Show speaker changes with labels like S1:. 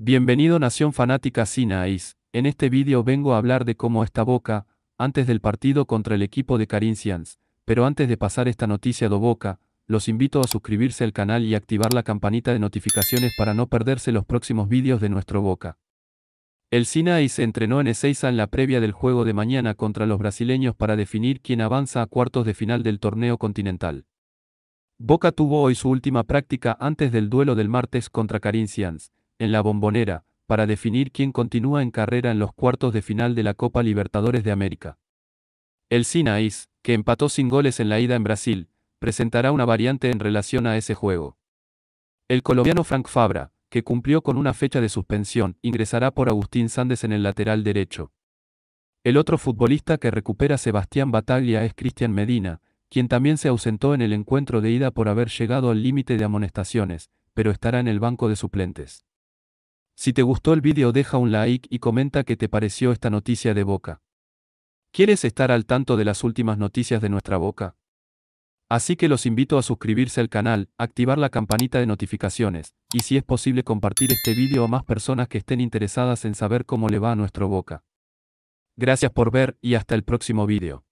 S1: Bienvenido Nación Fanática Sinais, en este vídeo vengo a hablar de cómo está Boca, antes del partido contra el equipo de Carincians. pero antes de pasar esta noticia de Boca, los invito a suscribirse al canal y activar la campanita de notificaciones para no perderse los próximos vídeos de nuestro Boca. El Sinais entrenó en Ezeiza en la previa del juego de mañana contra los brasileños para definir quién avanza a cuartos de final del torneo continental. Boca tuvo hoy su última práctica antes del duelo del martes contra Carincians en la bombonera, para definir quién continúa en carrera en los cuartos de final de la Copa Libertadores de América. El Sinaís, que empató sin goles en la ida en Brasil, presentará una variante en relación a ese juego. El colombiano Frank Fabra, que cumplió con una fecha de suspensión, ingresará por Agustín Sández en el lateral derecho. El otro futbolista que recupera Sebastián Bataglia es Cristian Medina, quien también se ausentó en el encuentro de ida por haber llegado al límite de amonestaciones, pero estará en el banco de suplentes. Si te gustó el vídeo deja un like y comenta qué te pareció esta noticia de Boca. ¿Quieres estar al tanto de las últimas noticias de nuestra Boca? Así que los invito a suscribirse al canal, activar la campanita de notificaciones, y si es posible compartir este vídeo a más personas que estén interesadas en saber cómo le va a nuestro Boca. Gracias por ver y hasta el próximo vídeo.